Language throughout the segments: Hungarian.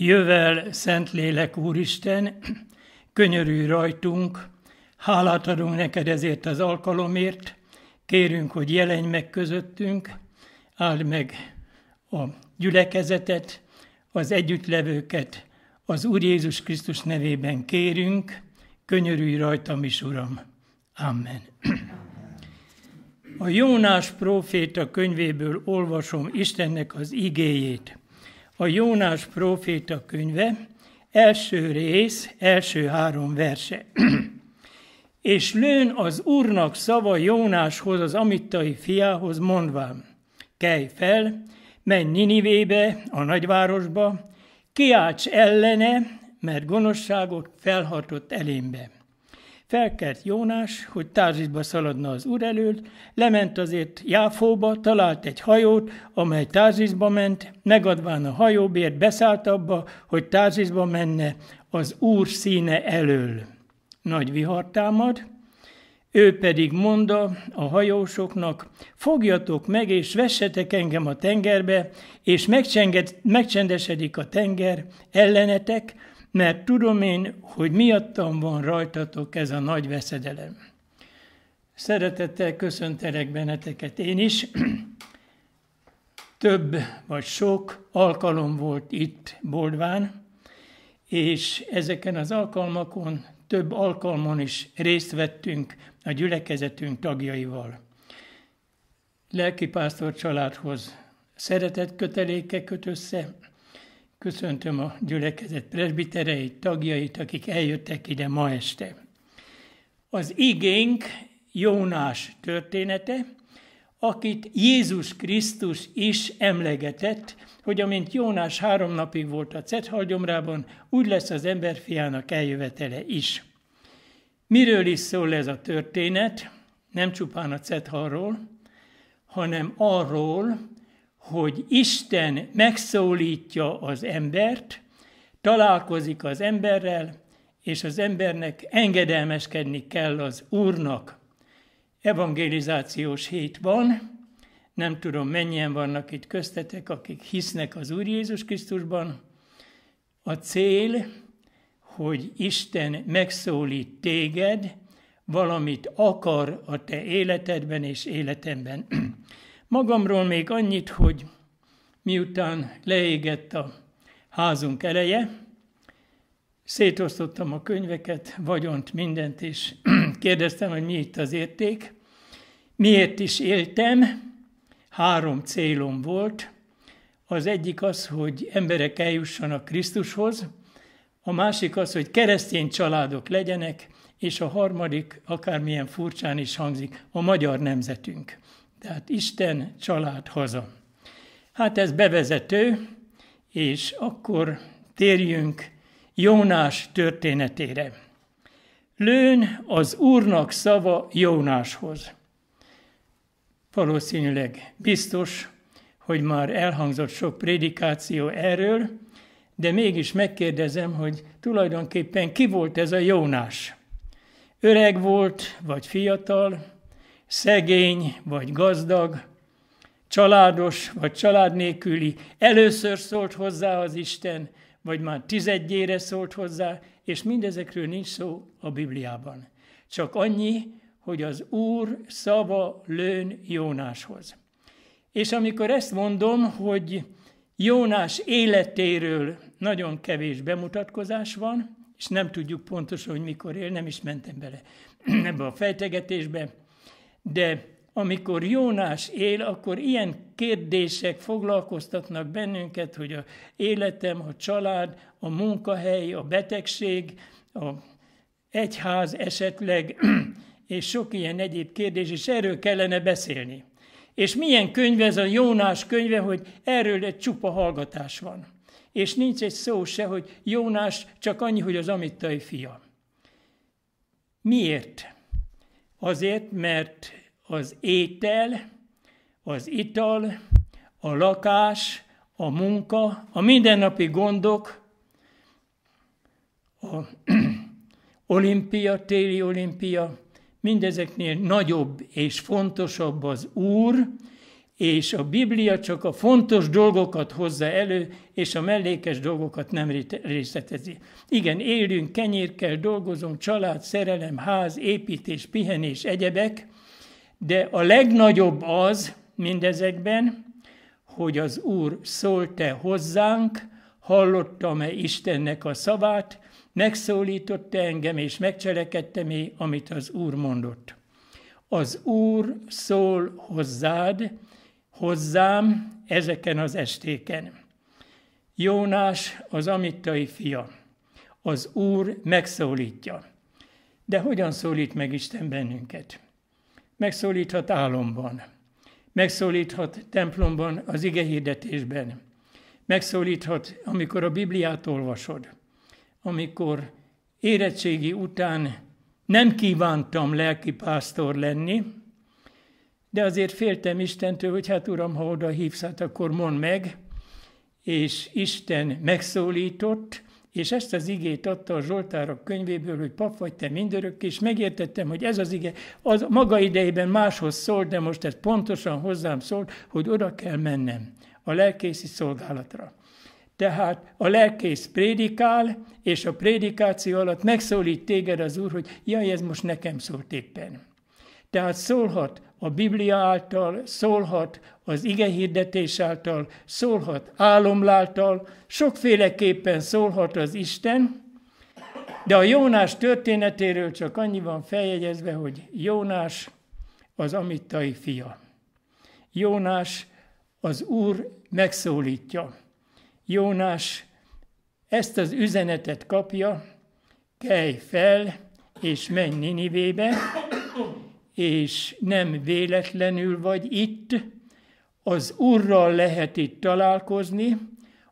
Jövel, Szentlélek Úristen, könyörülj rajtunk, hálát adunk neked ezért az alkalomért, kérünk, hogy jelenj meg közöttünk, áld meg a gyülekezetet, az együttlevőket, az Úr Jézus Krisztus nevében kérünk, könyörülj rajtam is, Uram. Amen. A Jónás próféta könyvéből olvasom Istennek az igéjét a Jónás próféta könyve, első rész, első három verse. és lőn az Úrnak szava Jónáshoz, az amittai fiához mondván, kelj fel, menj Ninivébe, a nagyvárosba, kiálts ellene, mert gonoszságot felhatott elémbe. Felkelt Jónás, hogy társítba szaladna az úr elől, lement azért Jáfóba, talált egy hajót, amely társítba ment, megadván a hajóbért beszállt abba, hogy társítba menne az úr színe elől. Nagy vihar támad, ő pedig mondta a hajósoknak, fogjatok meg és vessetek engem a tengerbe, és megcsendesedik a tenger ellenetek, mert tudom én, hogy miattam van rajtatok ez a nagy veszedelem. Szeretettel köszöntelek benneteket én is. Több vagy sok alkalom volt itt Boldván, és ezeken az alkalmakon, több alkalmon is részt vettünk a gyülekezetünk tagjaival. Lelkipásztor családhoz szeretett köteléke köt össze, Köszöntöm a gyülekezet presbitereit, tagjait, akik eljöttek ide ma este. Az igénk Jónás története, akit Jézus Krisztus is emlegetett, hogy amint Jónás három napig volt a Cethalgyomrában, úgy lesz az emberfiának eljövetele is. Miről is szól ez a történet? Nem csupán a Cethalról, hanem arról, hogy Isten megszólítja az embert, találkozik az emberrel, és az embernek engedelmeskedni kell az Úrnak. Evangelizációs hét van, nem tudom mennyien vannak itt köztetek, akik hisznek az Úr Jézus Krisztusban. A cél, hogy Isten megszólít téged, valamit akar a te életedben és életemben. Magamról még annyit, hogy miután leégett a házunk eleje, szétosztottam a könyveket, vagyont, mindent, és kérdeztem, hogy mi itt az érték. Miért is éltem? Három célom volt. Az egyik az, hogy emberek eljussanak Krisztushoz, a másik az, hogy keresztény családok legyenek, és a harmadik, akármilyen furcsán is hangzik, a magyar nemzetünk. Tehát Isten család haza. Hát ez bevezető, és akkor térjünk Jónás történetére. Lőn az Úrnak szava Jónáshoz. Valószínűleg biztos, hogy már elhangzott sok prédikáció erről, de mégis megkérdezem, hogy tulajdonképpen ki volt ez a Jónás? Öreg volt, vagy fiatal, szegény vagy gazdag, családos vagy család nélküli, először szólt hozzá az Isten, vagy már tizedjére szólt hozzá, és mindezekről nincs szó a Bibliában. Csak annyi, hogy az Úr szava lőn Jónáshoz. És amikor ezt mondom, hogy Jónás életéről nagyon kevés bemutatkozás van, és nem tudjuk pontosan, hogy mikor él, nem is mentem bele ebbe a fejtegetésbe, de amikor Jónás él, akkor ilyen kérdések foglalkoztatnak bennünket, hogy a életem, a család, a munkahely, a betegség, a egyház esetleg, és sok ilyen egyéb kérdés, és erről kellene beszélni. És milyen könyv ez a Jónás könyve, hogy erről egy csupa hallgatás van. És nincs egy szó se, hogy Jónás csak annyi, hogy az amittai fia. Miért? Azért, mert az étel, az ital, a lakás, a munka, a mindennapi gondok, a olimpia, téli olimpia, mindezeknél nagyobb és fontosabb az Úr, és a Biblia csak a fontos dolgokat hozza elő, és a mellékes dolgokat nem részletezi. Igen, élünk, kenyérkel dolgozunk, család, szerelem, ház, építés, pihenés, egyebek, de a legnagyobb az mindezekben, hogy az Úr szólt-e hozzánk, hallottam-e Istennek a szavát, megszólította engem, és megcselekedtem-e, amit az Úr mondott. Az Úr szól hozzád, hozzám ezeken az estéken. Jónás az amittai fia. Az Úr megszólítja. De hogyan szólít meg Isten bennünket? Megszólíthat álomban, megszólíthat templomban, az ige hirdetésben, megszólíthat, amikor a Bibliát olvasod, amikor érettségi után nem kívántam pásztor lenni, de azért féltem Istentől, hogy hát Uram, ha oda hívsz, hát akkor mondd meg, és Isten megszólított, és ezt az igét adta a Zsoltárok könyvéből, hogy pap vagy te mindörök, és megértettem, hogy ez az ige, az maga idejében máshoz szól, de most ez pontosan hozzám szól, hogy oda kell mennem a lelkészi szolgálatra. Tehát a lelkész prédikál, és a prédikáció alatt megszólít téged az Úr, hogy jaj, ez most nekem szólt éppen. Tehát szólhat a Biblia által, szólhat az ige hirdetés által, szólhat álomláltal, sokféleképpen szólhat az Isten, de a Jónás történetéről csak annyi van feljegyezve, hogy Jónás az amittai fia. Jónás az Úr megszólítja. Jónás ezt az üzenetet kapja, kelj fel és menj Ninivébe, és nem véletlenül vagy itt, az Úrral lehet itt találkozni,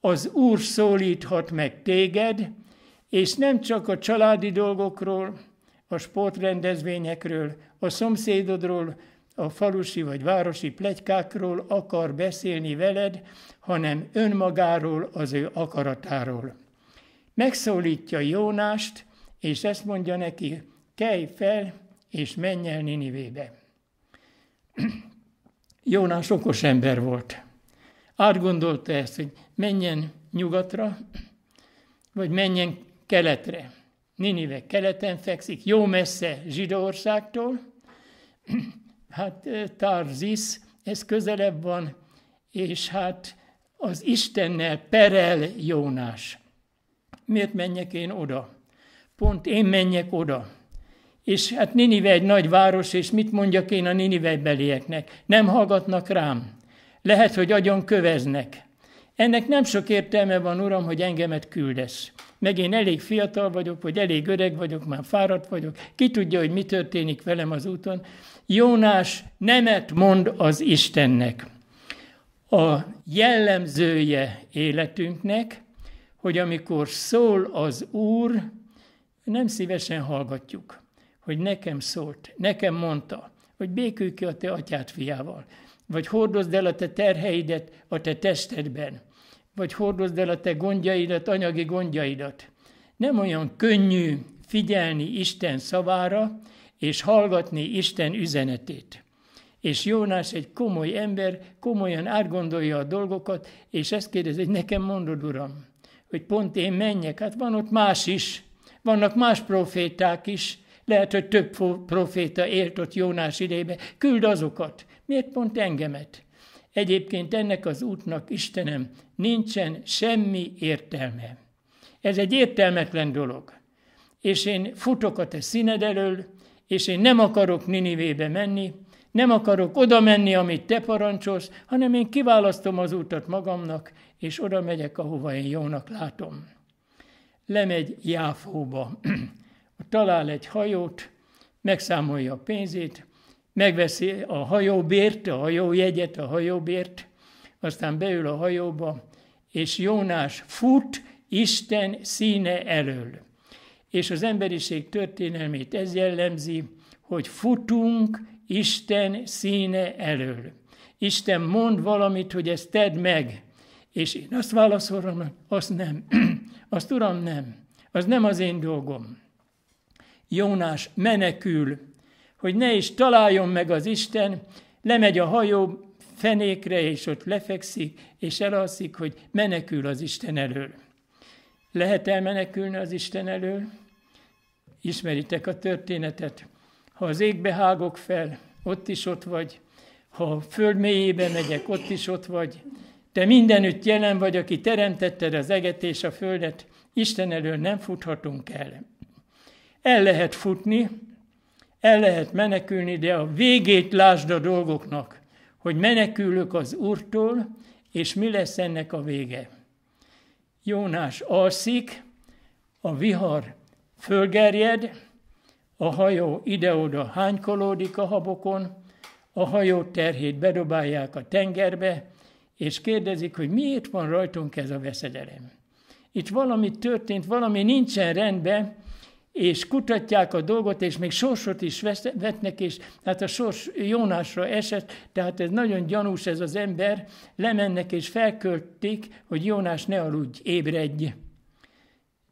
az Úr szólíthat meg téged, és nem csak a családi dolgokról, a sportrendezvényekről, a szomszédodról, a falusi vagy városi plegykákról akar beszélni veled, hanem önmagáról, az ő akaratáról. Megszólítja Jónást, és ezt mondja neki, kelj fel, és menj el Ninivébe. Jónás okos ember volt. Átgondolta ezt, hogy menjen nyugatra, vagy menjen keletre. Ninive keleten fekszik, jó messze Zsidóországtól, hát Tarzis, ez közelebb van, és hát az Istennel perel Jónás. Miért menjek én oda? Pont én menjek oda. És hát Ninive egy nagy város, és mit mondjak én a Ninive belieknek? Nem hallgatnak rám. Lehet, hogy agyon köveznek. Ennek nem sok értelme van, uram, hogy engemet küldesz. Meg én elég fiatal vagyok, vagy elég öreg vagyok, már fáradt vagyok. Ki tudja, hogy mi történik velem az úton. Jónás nemet mond az Istennek. A jellemzője életünknek, hogy amikor szól az Úr, nem szívesen hallgatjuk hogy nekem szólt, nekem mondta, hogy békülj ki a te atyád fiával, vagy hordozd el a te terheidet a te testedben, vagy hordozd el a te gondjaidat, anyagi gondjaidat. Nem olyan könnyű figyelni Isten szavára, és hallgatni Isten üzenetét. És Jónás egy komoly ember, komolyan átgondolja a dolgokat, és ezt kérdezi, hogy nekem mondod, Uram, hogy pont én menjek. Hát van ott más is, vannak más proféták is, lehet, hogy több proféta élt ott Jónás idejében. Küld azokat. Miért pont engemet? Egyébként ennek az útnak, Istenem, nincsen semmi értelme. Ez egy értelmetlen dolog. És én futok a te színed elől, és én nem akarok Ninivébe menni, nem akarok oda menni, amit te parancsolsz, hanem én kiválasztom az útat magamnak, és oda megyek, ahova én jónak látom. Lemegy Jáfóba. talál egy hajót, megszámolja a pénzét, megveszi a hajóbért, a hajójegyet, a hajóbért, aztán beül a hajóba, és Jónás fut Isten színe elől. És az emberiség történelmét ez jellemzi, hogy futunk Isten színe elől. Isten mond valamit, hogy ezt tedd meg, és én azt válaszolom, azt nem, azt uram nem, az nem az én dolgom. Jónás menekül, hogy ne is találjon meg az Isten, lemegy a hajó fenékre, és ott lefekszik, és elalszik, hogy menekül az Isten elől. Lehet elmenekülni az Isten elől? Ismeritek a történetet. Ha az égbe hágok fel, ott is ott vagy. Ha a föld mélyébe megyek, ott is ott vagy. Te mindenütt jelen vagy, aki teremtetted az eget és a földet. Isten elől nem futhatunk el. El lehet futni, el lehet menekülni, de a végét lásd a dolgoknak, hogy menekülök az Úrtól, és mi lesz ennek a vége. Jónás alszik, a vihar fölgerjed, a hajó ide-oda hánykolódik a habokon, a hajó terhét bedobálják a tengerbe, és kérdezik, hogy miért van rajtunk ez a veszedelem. Itt valami történt, valami nincsen rendben, és kutatják a dolgot, és még sorsot is vetnek, és hát a sors Jónásra esett, tehát ez nagyon gyanús ez az ember, lemennek és felköltik, hogy Jónás ne aludj, ébredj.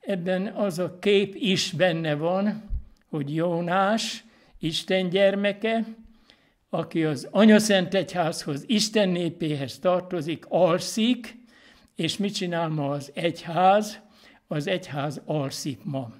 Ebben az a kép is benne van, hogy Jónás, Isten gyermeke, aki az anyaszent egyházhoz, Isten népéhez tartozik, alszik, és mit csinál ma az egyház? Az egyház alszik ma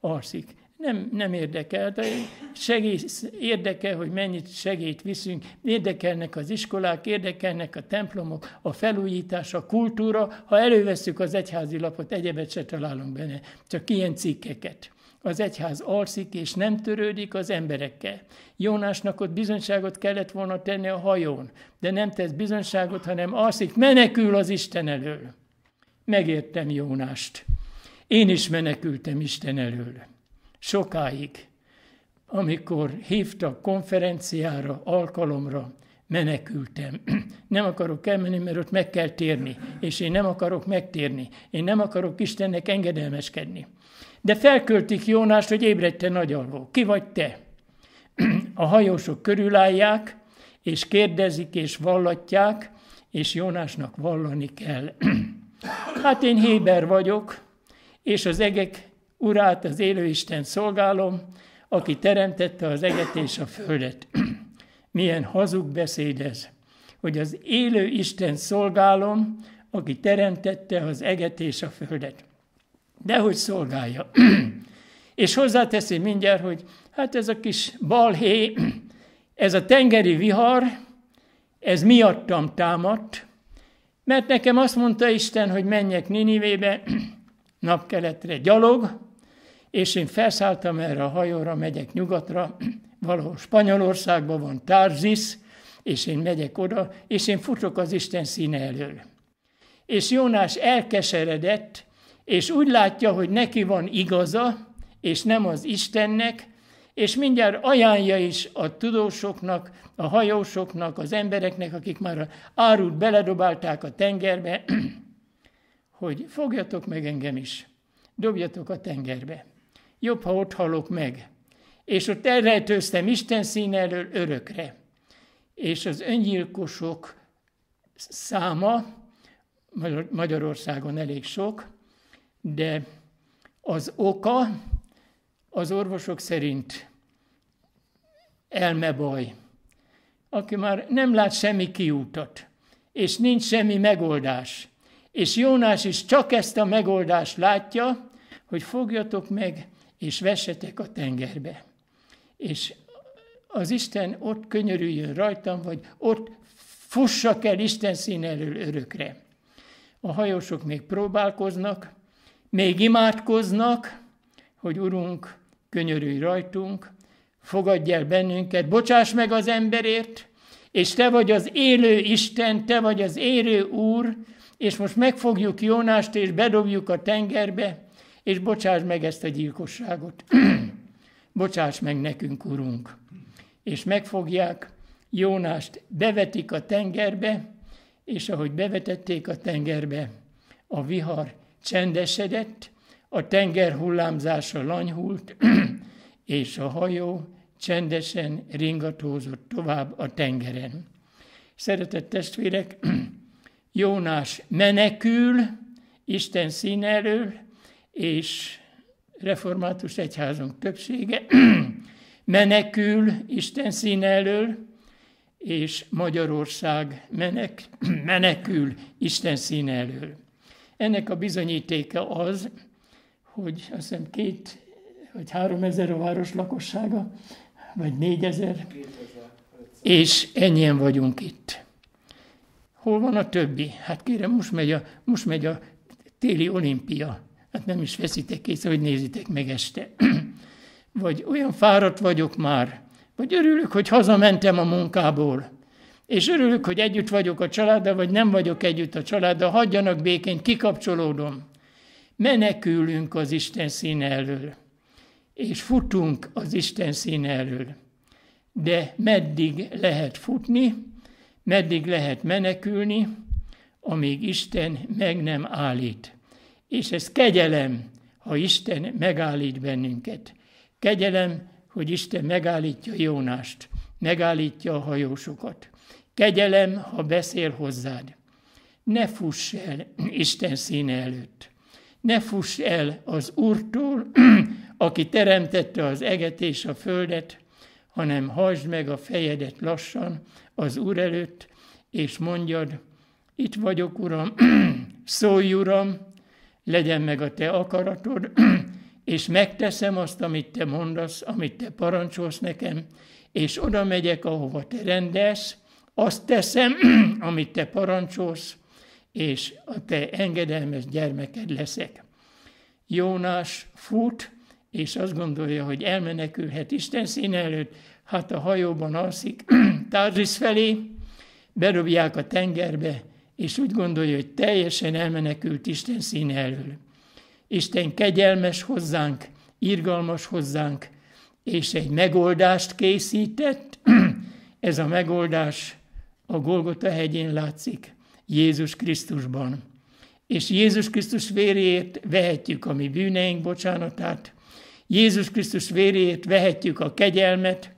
alszik. Nem, nem érdekel, de segít, érdekel, hogy mennyit segít viszünk, érdekelnek az iskolák, érdekelnek a templomok, a felújítás, a kultúra. Ha elővesszük az egyházi lapot, egyebet se találunk benne, csak ilyen cikkeket az egyház alszik és nem törődik az emberekkel. Jónásnak ott bizonyságot kellett volna tenni a hajón, de nem tesz bizonyságot, hanem alszik, menekül az Isten elől. Megértem Jónást. Én is menekültem Isten elől. Sokáig, amikor hívtak konferenciára, alkalomra, menekültem. Nem akarok elmenni, mert ott meg kell térni, és én nem akarok megtérni. Én nem akarok Istennek engedelmeskedni. De felköltik Jónást, hogy te nagy alvó. Ki vagy te? A hajósok körülállják, és kérdezik, és vallatják, és Jónásnak vallani kell. Hát én Héber vagyok, és az egek urát, az élőisten szolgálom, aki teremtette az eget és a földet. Milyen hazug beszéd ez, hogy az élő Isten szolgálom, aki teremtette az eget és a földet. Dehogy szolgálja. és hozzáteszi mindjárt, hogy hát ez a kis balhé, ez a tengeri vihar, ez miattam támadt, mert nekem azt mondta Isten, hogy menjek Ninivébe, napkeletre gyalog, és én felszálltam erre a hajóra, megyek nyugatra, valahol Spanyolországban van Tárzis, és én megyek oda, és én futok az Isten színe elől. És Jónás elkeseredett, és úgy látja, hogy neki van igaza, és nem az Istennek, és mindjárt ajánlja is a tudósoknak, a hajósoknak, az embereknek, akik már árut beledobálták a tengerbe, hogy fogjatok meg engem is, dobjatok a tengerbe. Jobb, ha ott halok meg. És ott elrejtőztem Isten szín elől örökre. És az öngyilkosok száma Magyarországon elég sok, de az oka az orvosok szerint elmebaj, aki már nem lát semmi kiútat, és nincs semmi megoldás, és Jónás is csak ezt a megoldást látja, hogy fogjatok meg, és vessetek a tengerbe. És az Isten ott könyörüljön rajtam, vagy ott fussak el Isten szín elől örökre. A hajósok még próbálkoznak, még imádkoznak, hogy Urunk, könyörülj rajtunk, fogadj el bennünket, bocsáss meg az emberért, és Te vagy az élő Isten, Te vagy az élő Úr, és most megfogjuk Jónást, és bedobjuk a tengerbe, és bocsáss meg ezt a gyilkosságot. bocsáss meg nekünk, Urunk. És megfogják Jónást, bevetik a tengerbe, és ahogy bevetették a tengerbe, a vihar csendesedett, a tenger hullámzása lanyhult, és a hajó csendesen ringatózott tovább a tengeren. Szeretett testvérek, Jónás menekül Isten szín elől, és református egyházunk többsége menekül Isten szín elől, és Magyarország menek, menekül Isten szín elől. Ennek a bizonyítéka az, hogy azt hiszem két vagy három ezer a város lakossága, vagy négyezer, és ennyien vagyunk itt. Hol van a többi? Hát kérem, most megy a, most megy a téli olimpia. Hát nem is veszitek észre, hogy nézitek meg este. vagy olyan fáradt vagyok már, vagy örülök, hogy hazamentem a munkából, és örülök, hogy együtt vagyok a családdal, vagy nem vagyok együtt a családdal, hagyjanak békén, kikapcsolódom. Menekülünk az Isten színe elől, és futunk az Isten színe elől. De meddig lehet futni? meddig lehet menekülni, amíg Isten meg nem állít. És ez kegyelem, ha Isten megállít bennünket. Kegyelem, hogy Isten megállítja Jónást, megállítja a hajósokat. Kegyelem, ha beszél hozzád. Ne fuss el Isten színe előtt. Ne fuss el az Úrtól, aki teremtette az eget és a földet, hanem hajtsd meg a fejedet lassan az Úr előtt, és mondjad, itt vagyok, Uram, szólj, Uram, legyen meg a te akaratod, és megteszem azt, amit te mondasz, amit te parancsolsz nekem, és oda megyek, ahova te rendelsz, azt teszem, amit te parancsolsz, és a te engedelmes gyermeked leszek. Jónás fut, és azt gondolja, hogy elmenekülhet Isten színe előtt, hát a hajóban alszik Tárzis felé, berobják a tengerbe, és úgy gondolja, hogy teljesen elmenekült Isten színe elől. Isten kegyelmes hozzánk, irgalmas hozzánk, és egy megoldást készített. Ez a megoldás a Golgota hegyén látszik, Jézus Krisztusban. És Jézus Krisztus véréért vehetjük a mi bűneink bocsánatát, Jézus Krisztus véréért vehetjük a kegyelmet,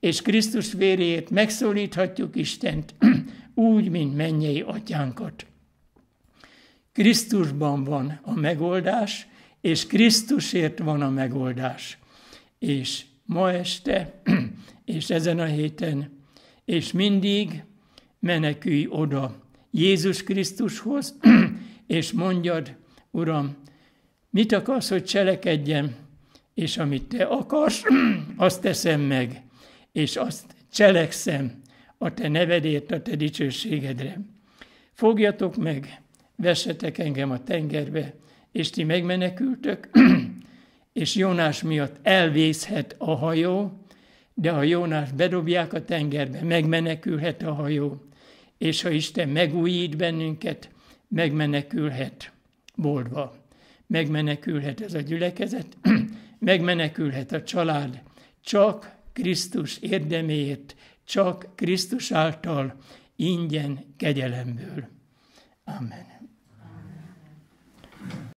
és Krisztus véréért megszólíthatjuk Istent úgy, mint mennyei atyánkat. Krisztusban van a megoldás, és Krisztusért van a megoldás. És ma este, és ezen a héten, és mindig menekülj oda Jézus Krisztushoz, és mondjad, Uram, mit akarsz, hogy cselekedjem, és amit te akarsz, azt teszem meg, és azt cselekszem a te nevedért, a te dicsőségedre. Fogjatok meg, vessetek engem a tengerbe, és ti megmenekültök, és Jónás miatt elvészhet a hajó, de ha Jónás bedobják a tengerbe, megmenekülhet a hajó, és ha Isten megújít bennünket, megmenekülhet boldva. Megmenekülhet ez a gyülekezet, megmenekülhet a család csak Krisztus érdeméért, csak Krisztus által ingyen kegyelemből. Amen.